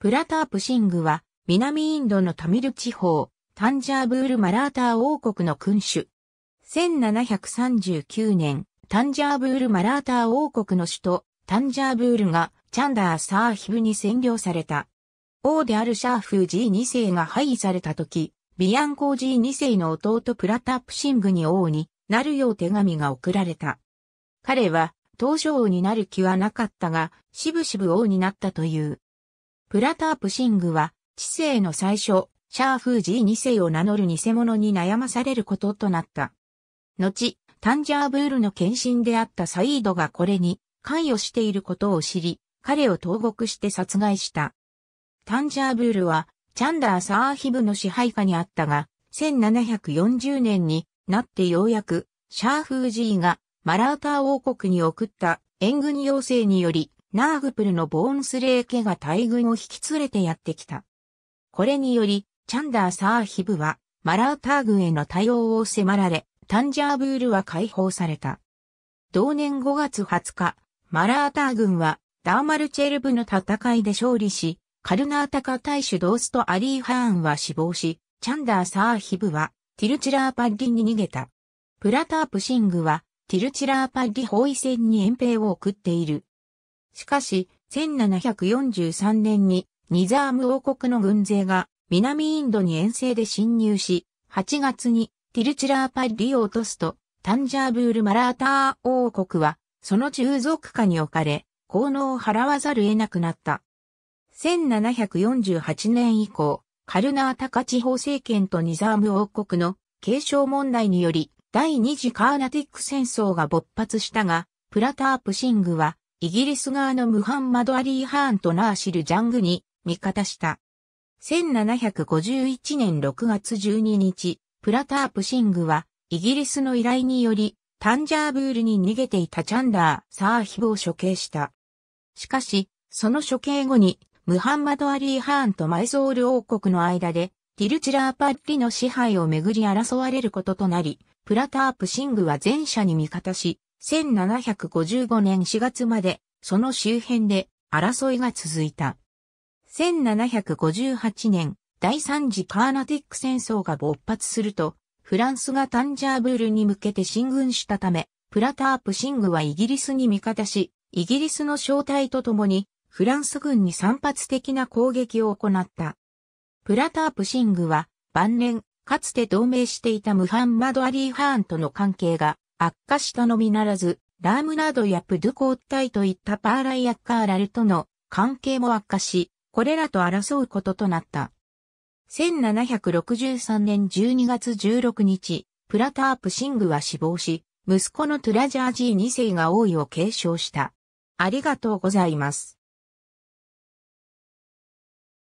プラタープシングは、南インドのタミル地方、タンジャーブール・マラーター王国の君主。1739年、タンジャーブール・マラーター王国の首都、タンジャーブールが、チャンダー・サーヒブに占領された。王であるシャーフージー2世が廃位された時、ビアンコージー2世の弟プラタープシングに王になるよう手紙が送られた。彼は、東初王になる気はなかったが、しぶしぶ王になったという。プラタープシングは、知性の最初、シャーフージー2世を名乗る偽物に悩まされることとなった。後、タンジャーブールの献身であったサイードがこれに関与していることを知り、彼を投獄して殺害した。タンジャーブールは、チャンダーサーヒブの支配下にあったが、1740年になってようやく、シャーフージーがマラーター王国に送った援軍要請により、ナーグプルのボーンスレー家が大軍を引き連れてやってきた。これにより、チャンダーサーヒブは、マラウター軍への対応を迫られ、タンジャーブールは解放された。同年5月20日、マラーター軍は、ダーマルチェルブの戦いで勝利し、カルナータカ大主ドーストアリー・ハーンは死亡し、チャンダーサーヒブは、ティルチラーパッリに逃げた。プラタープシングは、ティルチラーパッリ包囲戦に遠兵を送っている。しかし、1743年にニザーム王国の軍勢が南インドに遠征で侵入し、8月にティルチラーパリを落とすと、タンジャーブール・マラーター王国は、その従属下に置かれ、効能を払わざる得なくなった。1748年以降、カルナータカ地方政権とニザーム王国の継承問題により、第二次カーナティック戦争が勃発したが、プラタープシングはイギリス側のムハンマド・アリー・ハーンとナーシル・ジャングに味方した。1751年6月12日、プラタープ・シングは、イギリスの依頼により、タンジャーブールに逃げていたチャンダー・サーヒブを処刑した。しかし、その処刑後に、ムハンマド・アリー・ハーンとマイソール王国の間で、ティルチラーパッリの支配をめぐり争われることとなり、プラタープ・シングは前者に味方し、1755年4月まで、その周辺で争いが続いた。1758年、第三次カーナティック戦争が勃発すると、フランスがタンジャーブールに向けて進軍したため、プラタープ・シングはイギリスに味方し、イギリスの招待とともに、フランス軍に散発的な攻撃を行った。プラタープ・シングは、晩年、かつて同盟していたムハンマド・アリー・ハーンとの関係が悪化したのみならず、ラームナードやプドゥコッタイといったパーライアッカーラルとの関係も悪化し、これらと争うこととなった。1763年12月16日、プラタープ・シングは死亡し、息子のトゥラジャージー2世が王位を継承した。ありがとうございます。